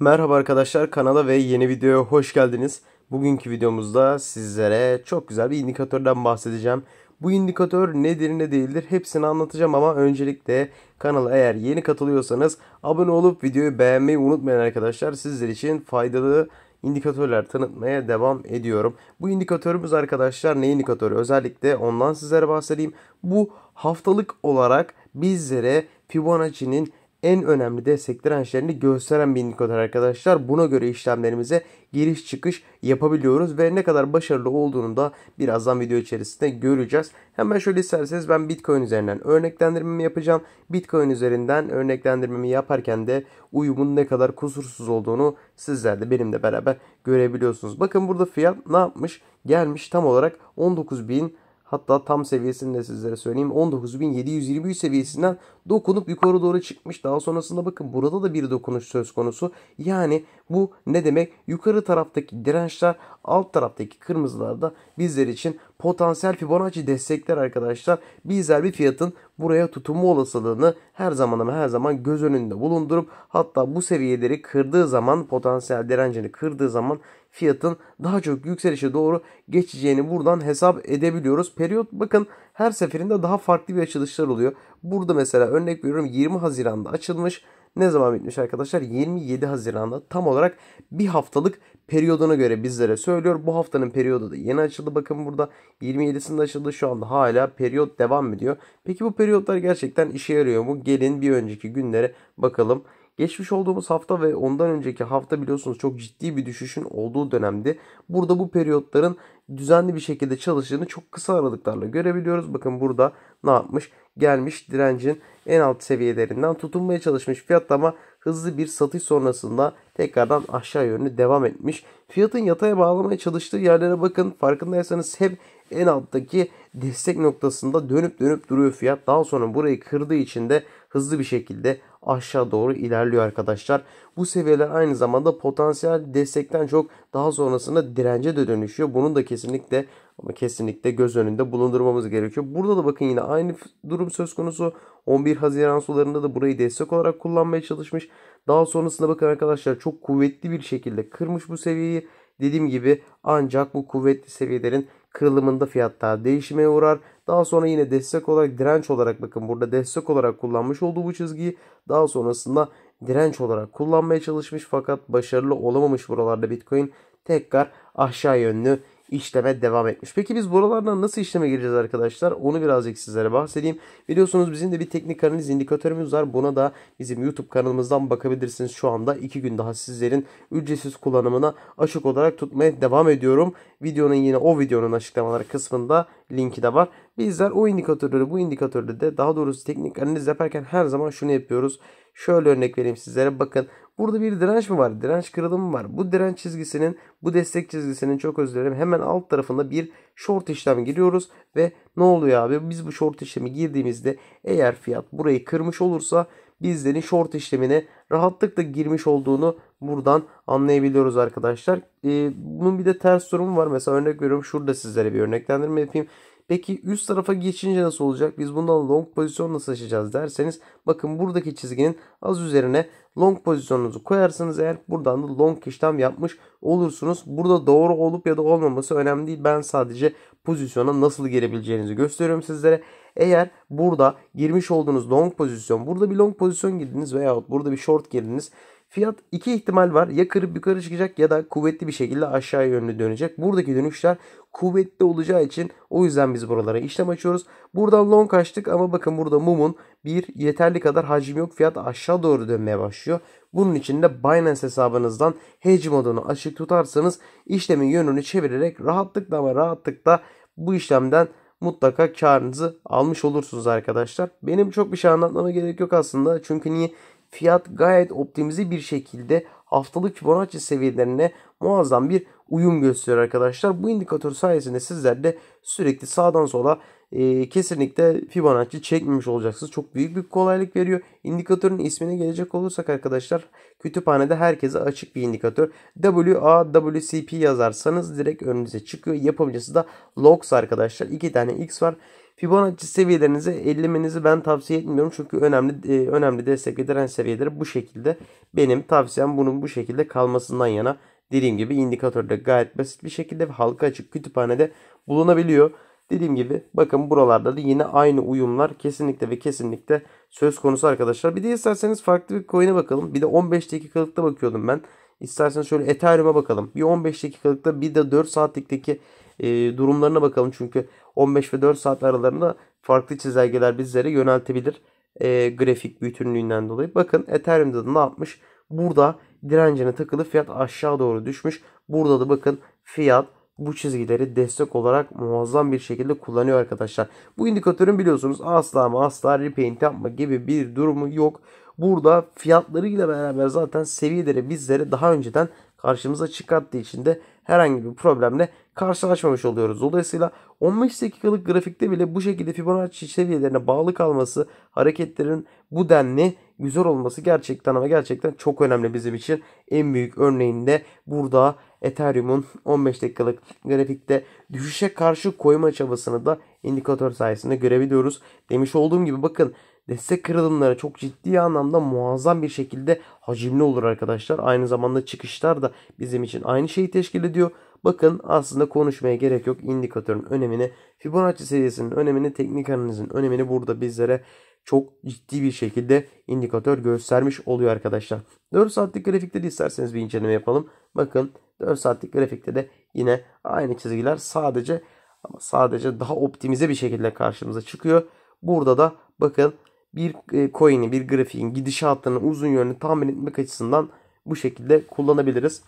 Merhaba arkadaşlar kanala ve yeni videoya hoş geldiniz. Bugünkü videomuzda sizlere çok güzel bir indikatörden bahsedeceğim. Bu indikatör nedir ne değildir hepsini anlatacağım ama öncelikle kanala eğer yeni katılıyorsanız abone olup videoyu beğenmeyi unutmayın arkadaşlar. Sizler için faydalı indikatörler tanıtmaya devam ediyorum. Bu indikatörümüz arkadaşlar ne indikatörü özellikle ondan sizlere bahsedeyim. Bu haftalık olarak bizlere Fibonacci'nin en önemli destek dirençlerini gösteren bir indikatör arkadaşlar. Buna göre işlemlerimize giriş çıkış yapabiliyoruz ve ne kadar başarılı olduğunu da birazdan video içerisinde göreceğiz. Hemen şöyle isterseniz ben Bitcoin üzerinden örneklendirmemi yapacağım. Bitcoin üzerinden örneklendirmemi yaparken de uyumun ne kadar kusursuz olduğunu sizler de benimle beraber görebiliyorsunuz. Bakın burada fiyat ne yapmış? Gelmiş tam olarak 19.000 Hatta tam seviyesini de sizlere söyleyeyim. 19.723 seviyesinden dokunup yukarı doğru çıkmış. Daha sonrasında bakın burada da bir dokunuş söz konusu. Yani bu ne demek? Yukarı taraftaki dirençler alt taraftaki kırmızılar da bizler için potansiyel Fibonacci destekler arkadaşlar. Bizler bir fiyatın buraya tutunma olasılığını her zaman ama her zaman göz önünde bulundurup hatta bu seviyeleri kırdığı zaman potansiyel direncini kırdığı zaman fiyatın daha çok yükselişe doğru geçeceğini buradan hesap edebiliyoruz. Periyot bakın her seferinde daha farklı bir açılışlar oluyor. Burada mesela örnek veriyorum 20 Haziran'da açılmış. Ne zaman bitmiş arkadaşlar? 27 Haziran'da tam olarak bir haftalık periyoduna göre bizlere söylüyor. Bu haftanın periyodu da yeni açıldı. Bakın burada 27'sinde açıldı. Şu anda hala periyot devam ediyor. Peki bu periyotlar gerçekten işe yarıyor mu? Gelin bir önceki günlere bakalım. Geçmiş olduğumuz hafta ve ondan önceki hafta biliyorsunuz çok ciddi bir düşüşün olduğu dönemdi. burada bu periyotların düzenli bir şekilde çalıştığını çok kısa aralıklarla görebiliyoruz. Bakın burada ne yapmış? Gelmiş direncin en alt seviyelerinden tutunmaya çalışmış fiyat, ama hızlı bir satış sonrasında tekrardan aşağı yönlü devam etmiş. Fiyatın yataya bağlamaya çalıştığı yerlere bakın farkındaysanız hep en alttaki destek noktasında dönüp dönüp duruyor fiyat. Daha sonra burayı kırdığı için de hızlı bir şekilde aşağı doğru ilerliyor arkadaşlar. Bu seviyeler aynı zamanda potansiyel destekten çok daha sonrasında dirence de dönüşüyor. Bunun da kesinlikle ama kesinlikle göz önünde bulundurmamız gerekiyor. Burada da bakın yine aynı durum söz konusu. 11 Haziran sularında da burayı destek olarak kullanmaya çalışmış. Daha sonrasında bakın arkadaşlar çok kuvvetli bir şekilde kırmış bu seviyeyi. Dediğim gibi ancak bu kuvvetli seviyelerin kırılımında fiyatlar değişmeye uğrar daha sonra yine destek olarak direnç olarak bakın burada destek olarak kullanmış olduğu bu çizgiyi daha sonrasında direnç olarak kullanmaya çalışmış fakat başarılı olamamış buralarda Bitcoin tekrar aşağı yönlü işleme devam etmiş. Peki biz buralardan nasıl işleme gireceğiz arkadaşlar? Onu birazcık sizlere bahsedeyim. Biliyorsunuz bizim de bir teknik analiz indikatörümüz var. Buna da bizim YouTube kanalımızdan bakabilirsiniz. Şu anda 2 gün daha sizlerin ücretsiz kullanımına açık olarak tutmaya devam ediyorum. Videonun yine o videonun açıklamaları kısmında linki de var. Bizler o indikatörleri bu indikatörde de daha doğrusu teknik analiz yaparken her zaman şunu yapıyoruz. Şöyle örnek vereyim sizlere bakın. Burada bir direnç mi var? Direnç kırılımı var. Bu direnç çizgisinin, bu destek çizgisinin çok özür dilerim. Hemen alt tarafında bir short işlem giriyoruz ve ne oluyor abi? Biz bu short işlemi girdiğimizde eğer fiyat burayı kırmış olursa bizlerin short işlemine rahatlıkla girmiş olduğunu buradan anlayabiliyoruz arkadaşlar. Ee, bunun bir de ters durumu var. Mesela örnek veriyorum şurada sizlere bir örneklendirme yapayım. Peki üst tarafa geçince nasıl olacak? Biz bundan long pozisyon nasıl açacağız derseniz bakın buradaki çizginin az üzerine long pozisyonunuzu koyarsanız eğer buradan da long işlem yapmış olursunuz. Burada doğru olup ya da olmaması önemli değil. Ben sadece pozisyona nasıl gelebileceğinizi gösteriyorum sizlere. Eğer burada girmiş olduğunuz long pozisyon, burada bir long pozisyon girdiniz veyahut burada bir short girdiniz. Fiyat iki ihtimal var. Ya kırıp yukarı çıkacak ya da kuvvetli bir şekilde aşağı yönlü dönecek. Buradaki dönüşler kuvvetli olacağı için o yüzden biz buralara işlem açıyoruz. Buradan long açtık ama bakın burada mumun bir yeterli kadar hacim yok. Fiyat aşağı doğru dönmeye başlıyor. Bunun için de Binance hesabınızdan hedge modunu açık tutarsanız işlemin yönünü çevirerek rahatlıkla ama rahatlıkla bu işlemden mutlaka karınızı almış olursunuz arkadaşlar. Benim çok bir şey anlatmama gerek yok aslında. Çünkü niye? Fiyat gayet optimize bir şekilde haftalık Fibonacci seviyelerine muazzam bir uyum gösteriyor arkadaşlar. Bu indikatör sayesinde sizler de sürekli sağdan sola e, kesinlikle Fibonacci çekmemiş olacaksınız. Çok büyük bir kolaylık veriyor. İndikatörün ismine gelecek olursak arkadaşlar kütüphanede herkese açık bir indikatör. WAWCP yazarsanız direkt önünüze çıkıyor. Yapımcısı da LOX arkadaşlar. İki tane X var. Fibonacci seviyelerinizi ellemenizi ben tavsiye etmiyorum. Çünkü önemli e, önemli destek eden seviyeleri bu şekilde. Benim tavsiyem bunun bu şekilde kalmasından yana dediğim gibi indikatörde gayet basit bir şekilde ve halka açık kütüphanede bulunabiliyor. Dediğim gibi bakın buralarda da yine aynı uyumlar kesinlikle ve kesinlikle söz konusu arkadaşlar. Bir de isterseniz farklı bir coin'e bakalım. Bir de 15 dakikalıkta bakıyordum ben. İsterseniz şöyle Ethereum'a bakalım. Bir 15 dakikalıkta bir de 4 saatlikteki e, durumlarına bakalım. Çünkü 15 ve 4 saat aralarında farklı çizelgeler bizlere yöneltebilir. E, grafik bütünlüğünden dolayı. Bakın Ethereum'da da ne yapmış? Burada direncine takılı fiyat aşağı doğru düşmüş. Burada da bakın fiyat bu çizgileri destek olarak muazzam bir şekilde kullanıyor arkadaşlar. Bu indikatörün biliyorsunuz asla ama asla repaint yapma gibi bir durumu yok. Burada fiyatlarıyla beraber zaten seviyeleri bizlere daha önceden karşımıza çıkarttığı için de herhangi bir problemle karşılaşmamış oluyoruz. Dolayısıyla 15 dakikalık grafikte bile bu şekilde Fibonacci seviyelerine bağlı kalması, hareketlerin bu denli güzel olması gerçekten ama gerçekten çok önemli bizim için. En büyük örneğinde burada Ethereum'un 15 dakikalık grafikte düşüşe karşı koyma çabasını da indikatör sayesinde görebiliyoruz. Demiş olduğum gibi bakın destek kırılımları çok ciddi anlamda muazzam bir şekilde hacimli olur arkadaşlar. Aynı zamanda çıkışlar da bizim için aynı şeyi teşkil ediyor. Bakın aslında konuşmaya gerek yok indikatörün önemini, Fibonacci seviyesinin önemini, teknik analizin önemini burada bizlere çok ciddi bir şekilde indikatör göstermiş oluyor arkadaşlar. 4 saatlik grafikte de isterseniz bir inceleme yapalım. Bakın 4 saatlik grafikte de yine aynı çizgiler sadece ama sadece daha optimize bir şekilde karşımıza çıkıyor. Burada da bakın bir e, coin'i, bir grafiğin gidişatının uzun yönünü tahmin etmek açısından bu şekilde kullanabiliriz.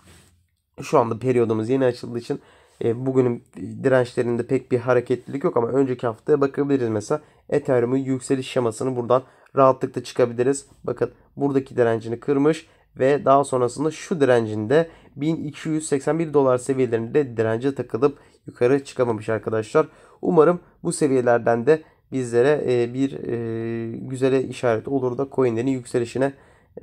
Şu anda periyodumuz yeni açıldığı için e, bugünün dirençlerinde pek bir hareketlilik yok ama önceki haftaya bakabiliriz mesela. Ethereum'un yükseliş şemasını buradan rahatlıkla çıkabiliriz. Bakın buradaki direncini kırmış ve daha sonrasında şu direncinde 1281 dolar seviyelerinde dirence takılıp yukarı çıkamamış arkadaşlar. Umarım bu seviyelerden de bizlere e, bir e, güzele işaret olur da coinlerin yükselişine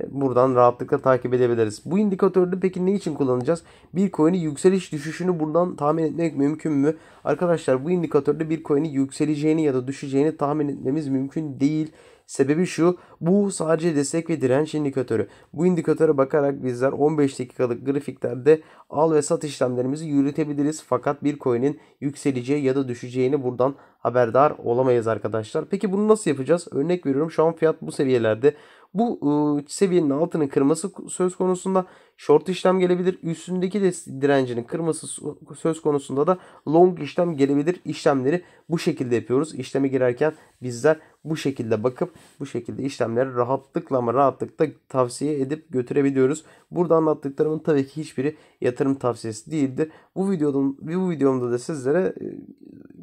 e, buradan rahatlıkla takip edebiliriz. Bu indikatörde peki ne için kullanacağız? Bir Bitcoin'in yükseliş düşüşünü buradan tahmin etmek mümkün mü? Arkadaşlar bu indikatörde bir Bitcoin'in yükseleceğini ya da düşeceğini tahmin etmemiz mümkün değil. Sebebi şu bu sadece destek ve direnç indikatörü. Bu indikatöre bakarak bizler 15 dakikalık grafiklerde al ve sat işlemlerimizi yürütebiliriz. Fakat bir coin'in yükseleceği ya da düşeceğini buradan haberdar olamayız arkadaşlar. Peki bunu nasıl yapacağız? Örnek veriyorum şu an fiyat bu seviyelerde. Bu ıı, seviyenin altını kırması söz konusunda Short işlem gelebilir. Üstündeki de direncinin kırması söz konusunda da long işlem gelebilir. İşlemleri bu şekilde yapıyoruz. İşleme girerken bizler bu şekilde bakıp bu şekilde işlemleri rahatlıkla ama rahatlıkla tavsiye edip götürebiliyoruz. Burada anlattıklarımın tabii ki hiçbiri yatırım tavsiyesi değildir. Bu videodan bu videomda da sizlere e,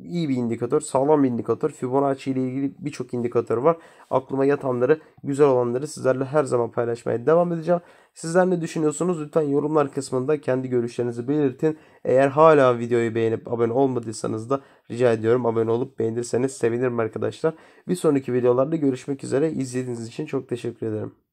iyi bir indikatör, sağlam bir indikatör. Fibonacci ile ilgili birçok indikatör var. Aklıma yatanları, güzel olanları sizlerle her zaman paylaşmaya devam edeceğim. Sizler ne düşünüyorsunuz? Lütfen yorumlar kısmında kendi görüşlerinizi belirtin. Eğer hala videoyu beğenip abone olmadıysanız da rica ediyorum abone olup beğenirseniz sevinirim arkadaşlar. Bir sonraki videolarda görüşmek üzere. İzlediğiniz için çok teşekkür ederim.